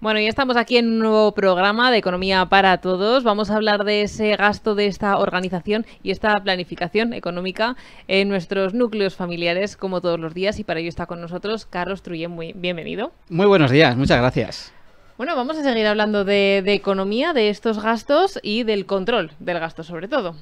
Bueno, ya estamos aquí en un nuevo programa de Economía para Todos. Vamos a hablar de ese gasto de esta organización y esta planificación económica en nuestros núcleos familiares, como todos los días. Y para ello está con nosotros Carlos Truyen. Muy bienvenido. Muy buenos días, muchas gracias. Bueno, vamos a seguir hablando de, economía, de estos gastos y del control del gasto sobre todo.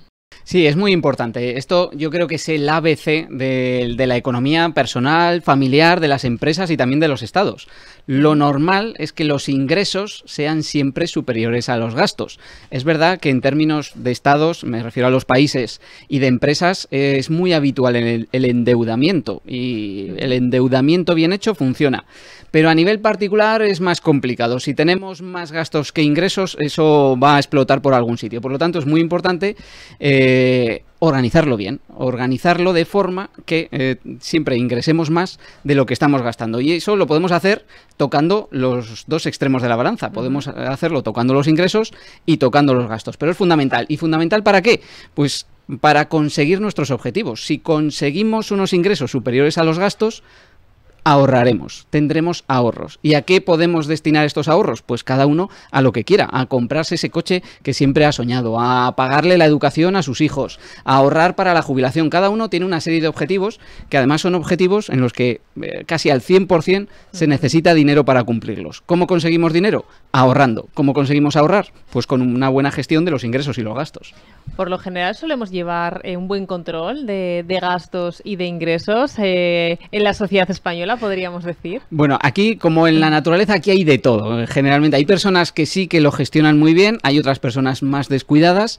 Sí, es muy importante. Esto yo creo que es el ABC de, la economía personal, familiar, de las empresas y también de los estados. Lo normal es que los ingresos sean siempre superiores a los gastos. Es verdad que en términos de estados, me refiero a los países, y de empresas, es muy habitual el, el endeudamiento. Y el endeudamiento bien hecho funciona. Pero a nivel particular es más complicado. Si tenemos más gastos que ingresos, eso va a explotar por algún sitio. Por lo tanto, es muy importante. Eh, organizarlo bien, organizarlo de forma que eh, siempre ingresemos más de lo que estamos gastando. Y eso lo podemos hacer tocando los dos extremos de la balanza. Podemos hacerlo tocando los ingresos y tocando los gastos. Pero es fundamental. ¿Y fundamental para qué? Pues para conseguir nuestros objetivos. Si conseguimos unos ingresos superiores a los gastos, ahorraremos, tendremos ahorros. ¿Y a qué podemos destinar estos ahorros? Pues cada uno a lo que quiera, a comprarse ese coche que siempre ha soñado, a pagarle la educación a sus hijos, a ahorrar para la jubilación. Cada uno tiene una serie de objetivos que además son objetivos en los que eh, casi al 100% se necesita dinero para cumplirlos. ¿Cómo conseguimos dinero? Ahorrando. ¿Cómo conseguimos ahorrar? Pues con una buena gestión de los ingresos y los gastos. Por lo general solemos llevar eh, un buen control de, gastos y de ingresos eh, en la sociedad española podríamos decir. Bueno, aquí, como en la naturaleza, aquí hay de todo. Generalmente hay personas que sí que lo gestionan muy bien, hay otras personas más descuidadas,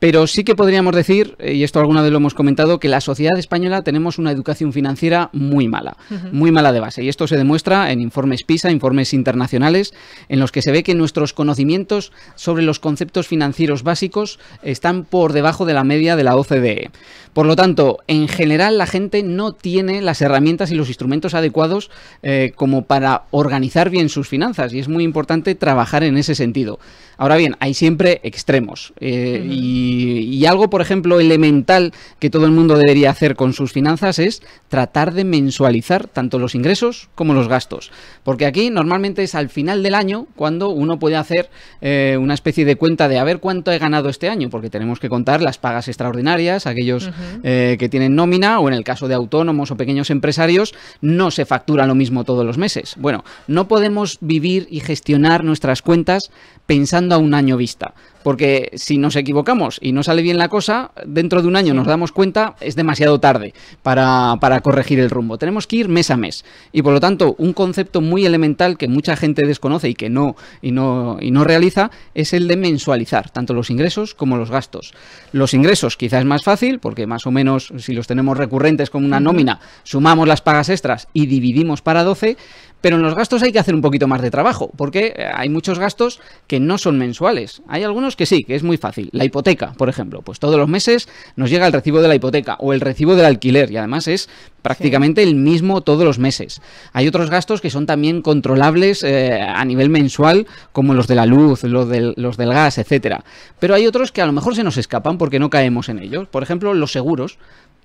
pero sí que podríamos decir, eh, y esto alguna vez lo hemos comentado, que la sociedad española tenemos una educación financiera muy mala, muy mala de base. Y esto se demuestra en informes PISA, informes internacionales, en los que se ve que nuestros conocimientos sobre los conceptos financieros básicos están por debajo de la media de la OCDE. Por lo tanto, en general la gente no tiene las herramientas y los instrumentos adecuados eh, como para organizar bien sus finanzas. Y es muy importante trabajar en ese sentido. Ahora bien, hay siempre extremos. Eh, y y, algo, por ejemplo, elemental que todo el mundo debería hacer con sus finanzas es tratar de mensualizar tanto los ingresos como los gastos. Porque aquí normalmente es al final del año cuando uno puede hacer eh, una especie de cuenta de a ver cuánto he ganado este año, porque tenemos que contar las pagas extraordinarias, aquellos eh, que tienen nómina o en el caso de autónomos o pequeños empresarios, no se factura lo mismo todos los meses. Bueno, no podemos vivir y gestionar nuestras cuentas pensando a un año vista porque si nos equivocamos y no sale bien la cosa, dentro de un año nos damos cuenta, es demasiado tarde para, corregir el rumbo. Tenemos que ir mes a mes. Y por lo tanto, un concepto muy elemental que mucha gente desconoce y que no, y no, no realiza es el de mensualizar, tanto los ingresos como los gastos. Los ingresos quizás es más fácil, porque más o menos si los tenemos recurrentes como una nómina, sumamos las pagas extras y dividimos para 12 pero en los gastos hay que hacer un poquito más de trabajo, porque eh, hay muchos gastos que no son mensuales. Hay algunos que sí, que es muy fácil. La hipoteca, por ejemplo, pues todos los meses nos llega el recibo de la hipoteca o el recibo del alquiler y además es prácticamente el mismo todos los meses. Hay otros gastos que son también controlables eh, a nivel mensual, como los de la luz, los del, los del gas, etcétera. Pero hay otros que a lo mejor se nos escapan porque no caemos en ellos. Por ejemplo, los seguros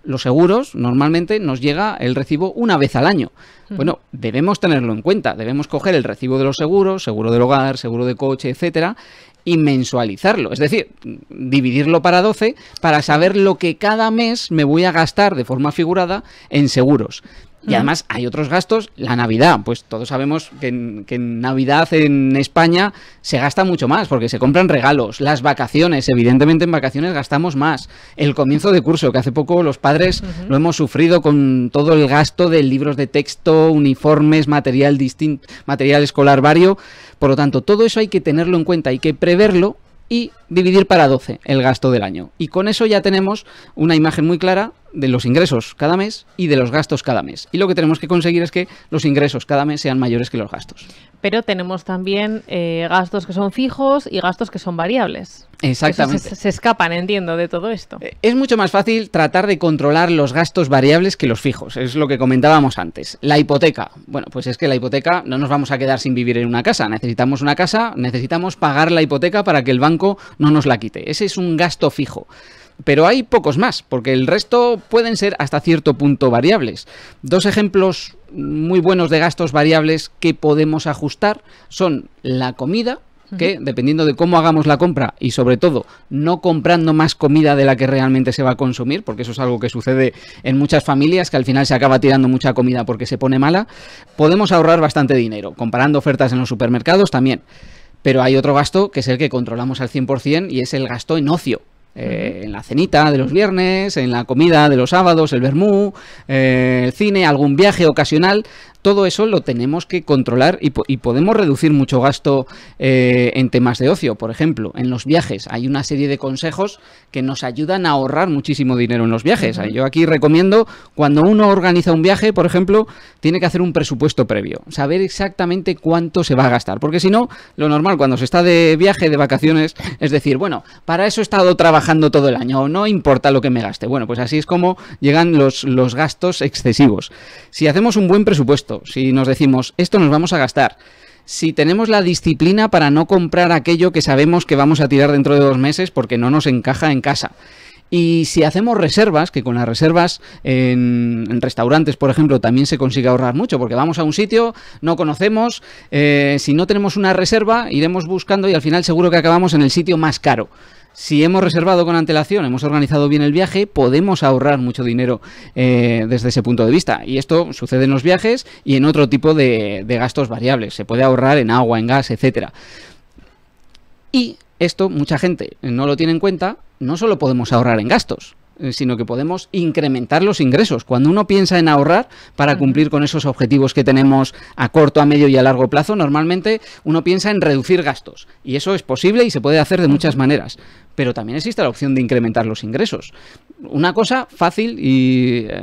los seguros normalmente nos llega el recibo una vez al año. Bueno, debemos tenerlo en cuenta, debemos coger el recibo de los seguros, seguro del hogar, seguro de coche, etcétera, y mensualizarlo, es decir, dividirlo para 12 para saber lo que cada mes me voy a gastar de forma figurada en seguros. Y además hay otros gastos, la Navidad, pues todos sabemos que en, Navidad en España se gasta mucho más porque se compran regalos, las vacaciones, evidentemente en vacaciones gastamos más, el comienzo de curso, que hace poco los padres lo hemos sufrido con todo el gasto de libros de texto, uniformes, material, material escolar vario, por lo tanto todo eso hay que tenerlo en cuenta, hay que preverlo y dividir para 12 el gasto del año. Y con eso ya tenemos una imagen muy clara de los ingresos cada mes y de los gastos cada mes. Y lo que tenemos que conseguir es que los ingresos cada mes sean mayores que los gastos. Pero tenemos también eh, gastos que son fijos y gastos que son variables. Exactamente. Se, se, escapan, entiendo, de todo esto. Eh, es mucho más fácil tratar de controlar los gastos variables que los fijos. Es lo que comentábamos antes. La hipoteca. Bueno, pues es que la hipoteca no nos vamos a quedar sin vivir en una casa. Necesitamos una casa, necesitamos pagar la hipoteca para que el banco no nos la quite. Ese es un gasto fijo pero hay pocos más, porque el resto pueden ser hasta cierto punto variables. Dos ejemplos muy buenos de gastos variables que podemos ajustar son la comida, que dependiendo de cómo hagamos la compra y sobre todo no comprando más comida de la que realmente se va a consumir, porque eso es algo que sucede en muchas familias, que al final se acaba tirando mucha comida porque se pone mala, podemos ahorrar bastante dinero, comparando ofertas en los supermercados también pero hay otro gasto que es el que controlamos al 100% y es el gasto en ocio. Eh, en la cenita de los viernes, en la comida de los sábados, el vermú, eh, el cine, algún viaje ocasional todo eso lo tenemos que controlar y, podemos reducir mucho gasto eh, en temas de ocio. Por ejemplo, en los viajes hay una serie de consejos que nos ayudan a ahorrar muchísimo dinero en los viajes. Yo aquí recomiendo, cuando uno organiza un viaje, por ejemplo, tiene que hacer un presupuesto previo, saber exactamente cuánto se va a gastar. Porque si no, lo normal cuando se está de viaje, de vacaciones, es decir, bueno, para eso he estado trabajando todo el año, o no importa lo que me gaste. Bueno, pues así es como llegan los, los gastos excesivos. Si hacemos un buen presupuesto, si nos decimos, esto nos vamos a gastar, si tenemos la disciplina para no comprar aquello que sabemos que vamos a tirar dentro de dos meses porque no nos encaja en casa. Y si hacemos reservas, que con las reservas en, restaurantes, por ejemplo, también se consigue ahorrar mucho, porque vamos a un sitio, no conocemos, eh, si no tenemos una reserva, iremos buscando y al final seguro que acabamos en el sitio más caro si hemos reservado con antelación, hemos organizado bien el viaje, podemos ahorrar mucho dinero eh, desde ese punto de vista. Y esto sucede en los viajes y en otro tipo de, gastos variables. Se puede ahorrar en agua, en gas, etcétera. Y esto mucha gente no lo tiene en cuenta. No solo podemos ahorrar en gastos, eh, sino que podemos incrementar los ingresos. Cuando uno piensa en ahorrar para cumplir con esos objetivos que tenemos a corto, a medio y a largo plazo, normalmente uno piensa en reducir gastos. Y eso es posible y se puede hacer de muchas maneras pero también existe la opción de incrementar los ingresos una cosa fácil y eh,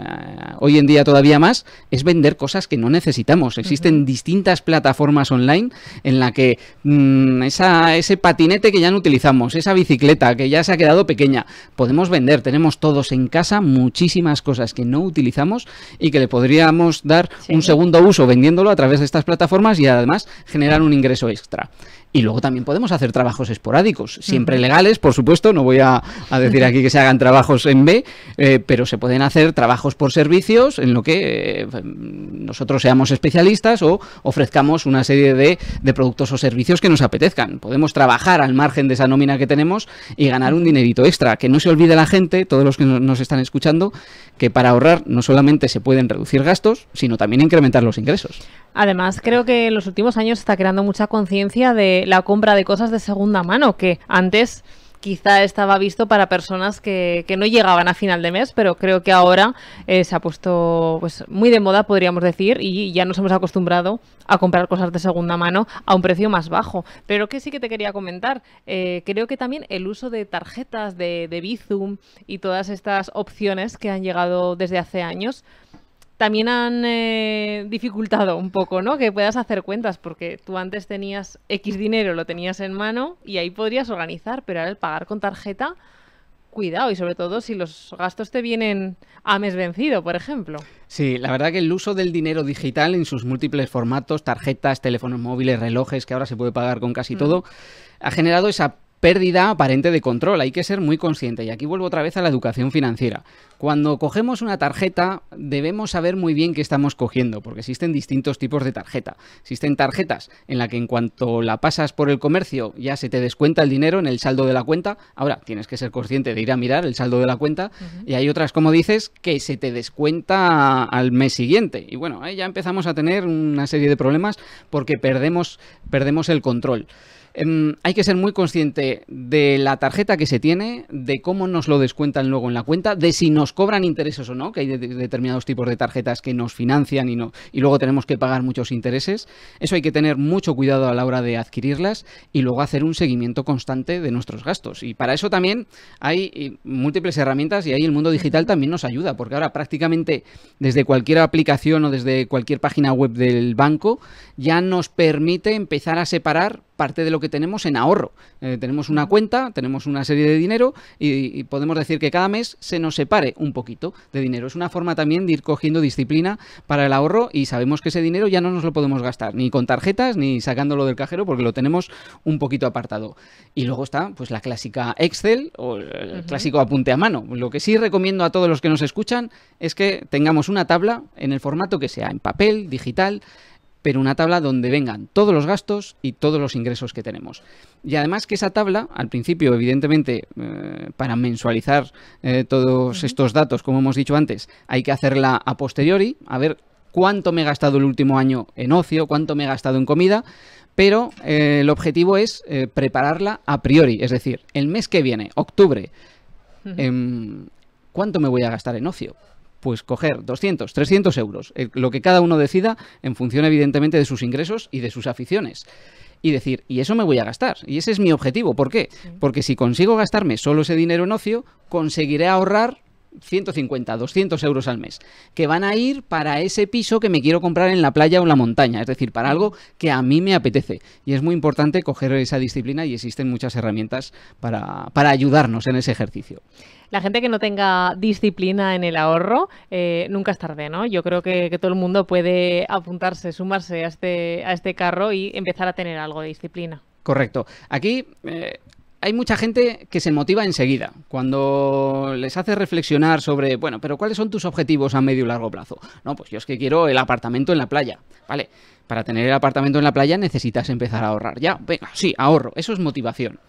hoy en día todavía más es vender cosas que no necesitamos. Existen distintas plataformas online en la que mm, ese patinete que ya no utilizamos, esa bicicleta que ya se ha quedado pequeña, podemos vender. Tenemos todos en casa muchísimas cosas que no utilizamos y que le podríamos dar un segundo uso vendiéndolo a través de estas plataformas y además generar un ingreso extra. Y luego también podemos hacer trabajos esporádicos, siempre legales, por supuesto. No voy a, decir aquí que se hagan trabajos en eh, pero se pueden hacer trabajos por servicios en lo que eh, nosotros seamos especialistas o ofrezcamos una serie de, de, productos o servicios que nos apetezcan. Podemos trabajar al margen de esa nómina que tenemos y ganar un dinerito extra. Que no se olvide la gente, todos los que nos están escuchando, que para ahorrar no solamente se pueden reducir gastos, sino también incrementar los ingresos. Además, creo que en los últimos años se está creando mucha conciencia de la compra de cosas de segunda mano, que antes quizá estaba visto para personas que, no llegaban a final de mes, pero creo que ahora eh, se ha puesto pues, muy de moda, podríamos decir, y ya nos hemos acostumbrado a comprar cosas de segunda mano a un precio más bajo. Pero que sí que te quería comentar, eh, creo que también el uso de tarjetas de, de Bizum y todas estas opciones que han llegado desde hace años también han eh, dificultado un poco, ¿no? Que puedas hacer cuentas, porque tú antes tenías X dinero, lo tenías en mano y ahí podrías organizar, pero ahora el pagar con tarjeta, cuidado, y sobre todo si los gastos te vienen a mes vencido, por ejemplo. Sí, la verdad que el uso del dinero digital en sus múltiples formatos, tarjetas, teléfonos móviles, relojes, que ahora se puede pagar con casi mm. todo, ha generado esa pérdida aparente de control. Hay que ser muy consciente. Y aquí vuelvo otra vez a la educación financiera. Cuando cogemos una tarjeta, debemos saber muy bien qué estamos cogiendo, porque existen distintos tipos de tarjeta. Existen tarjetas en la que en cuanto la pasas por el comercio ya se te descuenta el dinero en el saldo de la cuenta. Ahora, tienes que ser consciente de ir a mirar el saldo de la cuenta. Y hay otras, como dices, que se te descuenta al mes siguiente. Y bueno, ahí ya empezamos a tener una serie de problemas porque perdemos, perdemos el control. Em, hay que ser muy consciente de la tarjeta que se tiene, de cómo nos lo descuentan luego en la cuenta, de si nos cobran intereses o no, que hay determinados tipos de tarjetas que nos financian y, y luego tenemos que pagar muchos intereses. Eso hay que tener mucho cuidado a la hora de adquirirlas y luego hacer un seguimiento constante de nuestros gastos. Y para eso también hay eh, múltiples herramientas y ahí el mundo digital también nos ayuda, porque ahora prácticamente desde cualquier aplicación o desde cualquier página web del banco ya nos permite empezar a separar parte de lo que tenemos en ahorro. Eh, tenemos una cuenta, tenemos una serie de dinero y, podemos decir que cada mes se nos separe un poquito de dinero. Es una forma también de ir cogiendo disciplina para el ahorro y sabemos que ese dinero ya no nos lo podemos gastar, ni con tarjetas, ni sacándolo del cajero, porque lo tenemos un poquito apartado. Y luego está pues la clásica Excel o el clásico apunte a mano. Lo que sí recomiendo a todos los que nos escuchan es que tengamos una tabla en el formato que sea, en papel, digital, pero una tabla donde vengan todos los gastos y todos los ingresos que tenemos. Y además que esa tabla, al principio, evidentemente, eh, para mensualizar eh, todos estos datos, como hemos dicho antes, hay que hacerla a posteriori, a ver cuánto me he gastado el último año en ocio, cuánto me he gastado en comida, pero eh, el objetivo es prepararla a priori, es decir, el mes que viene, octubre, em, ¿cuánto me voy a gastar en ocio? pues coger 200, 300 euros, eh, lo que cada uno decida en función evidentemente de sus ingresos y de sus aficiones y decir, y eso me voy a gastar. Y ese es mi objetivo. ¿Por qué? Porque si consigo gastarme solo ese dinero en ocio, conseguiré ahorrar 150, 200 euros al mes, que van a ir para ese piso que me quiero comprar en la playa o en la montaña, es decir, para algo que a mí me apetece. Y es muy importante coger esa disciplina y existen muchas herramientas para, ayudarnos en ese ejercicio. La gente que no tenga disciplina en el ahorro, eh, nunca es tarde, ¿no? Yo creo que, todo el mundo puede apuntarse, sumarse a este, a este carro y empezar a tener algo de disciplina. Correcto. Aquí eh, hay mucha gente que se motiva enseguida cuando les hace reflexionar sobre, bueno, pero ¿cuáles son tus objetivos a medio y largo plazo? No, pues yo es que quiero el apartamento en la playa, ¿vale? Para tener el apartamento en la playa necesitas empezar a ahorrar. Ya, venga, sí, ahorro, eso es motivación.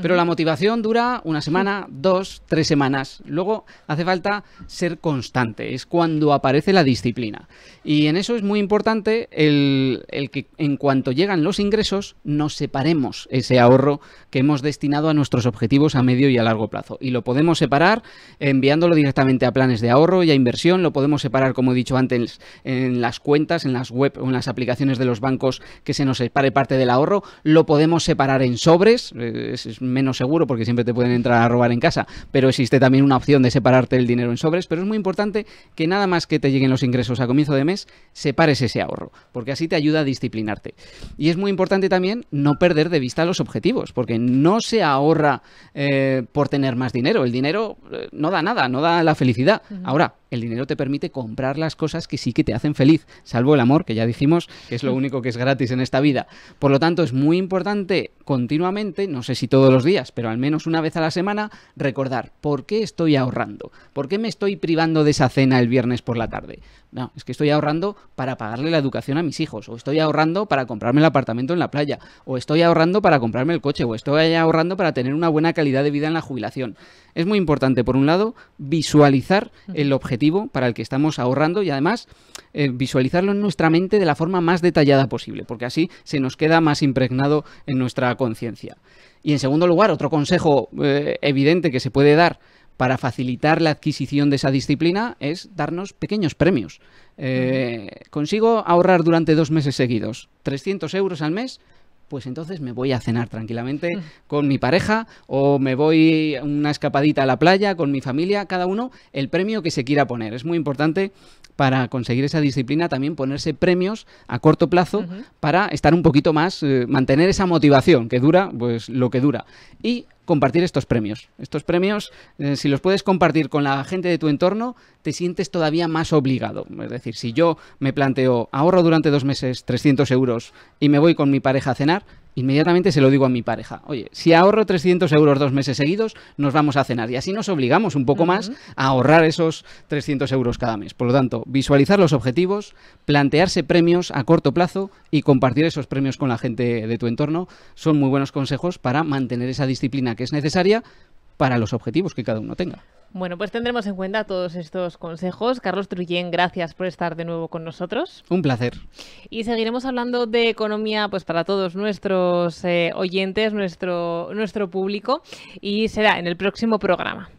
Pero la motivación dura una semana, dos, tres semanas. Luego hace falta ser constante, es cuando aparece la disciplina. Y en eso es muy importante el, que en cuanto llegan los ingresos nos separemos ese ahorro que hemos destinado a nuestros objetivos a medio y a largo plazo. Y lo podemos separar enviándolo directamente a planes de ahorro y a inversión, lo podemos separar, como he dicho antes, en las cuentas, en las web o en las aplicaciones de los bancos que se nos separe parte del ahorro, lo podemos separar en sobres, eh, es, menos seguro porque siempre te pueden entrar a robar en casa, pero existe también una opción de separarte el dinero en sobres, pero es muy importante que nada más que te lleguen los ingresos a comienzo de mes, separes ese ahorro, porque así te ayuda a disciplinarte. Y es muy importante también no perder de vista los objetivos, porque no se ahorra eh, por tener más dinero, el dinero eh, no da nada, no da la felicidad. Ahora, el dinero te permite comprar las cosas que sí que te hacen feliz, salvo el amor, que ya dijimos que es lo mm. único que es gratis en esta vida. Por lo tanto, es muy importante continuamente, no sé si todos los días, pero al menos una vez a la semana, recordar por qué estoy ahorrando, por qué me estoy privando de esa cena el viernes por la tarde. No, es que estoy ahorrando para pagarle la educación a mis hijos, o estoy ahorrando para comprarme el apartamento en la playa, o estoy ahorrando para comprarme el coche, o estoy ahorrando para tener una buena calidad de vida en la jubilación. Es muy importante, por un lado, visualizar el objetivo para el que estamos ahorrando y además eh, visualizarlo en nuestra mente de la forma más detallada posible, porque así se nos queda más impregnado en nuestra conciencia. Y en segundo lugar, otro consejo eh, evidente que se puede dar para facilitar la adquisición de esa disciplina es darnos pequeños premios. Eh, consigo ahorrar durante dos meses seguidos 300 euros al mes pues entonces me voy a cenar tranquilamente mm. con mi pareja o me voy una escapadita a la playa con mi familia, cada uno el premio que se quiera poner. Es muy importante para conseguir esa disciplina también ponerse premios a corto plazo para estar un poquito más, eh, mantener esa motivación que dura, pues lo que dura. Y compartir estos premios. Estos premios, eh, si los puedes compartir con la gente de tu entorno, te sientes todavía más obligado. Es decir, si yo me planteo ahorro durante dos meses 300 euros y me voy con mi pareja a cenar, Inmediatamente se lo digo a mi pareja. Oye, si ahorro 300 euros dos meses seguidos, nos vamos a cenar. Y así nos obligamos un poco más a ahorrar esos 300 euros cada mes. Por lo tanto, visualizar los objetivos, plantearse premios a corto plazo y compartir esos premios con la gente de tu entorno son muy buenos consejos para mantener esa disciplina que es necesaria para los objetivos que cada uno tenga. Bueno, pues tendremos en cuenta todos estos consejos. Carlos Truyen, gracias por estar de nuevo con nosotros. Un placer. Y seguiremos hablando de economía pues para todos nuestros eh, oyentes, nuestro, nuestro público, y será en el próximo programa.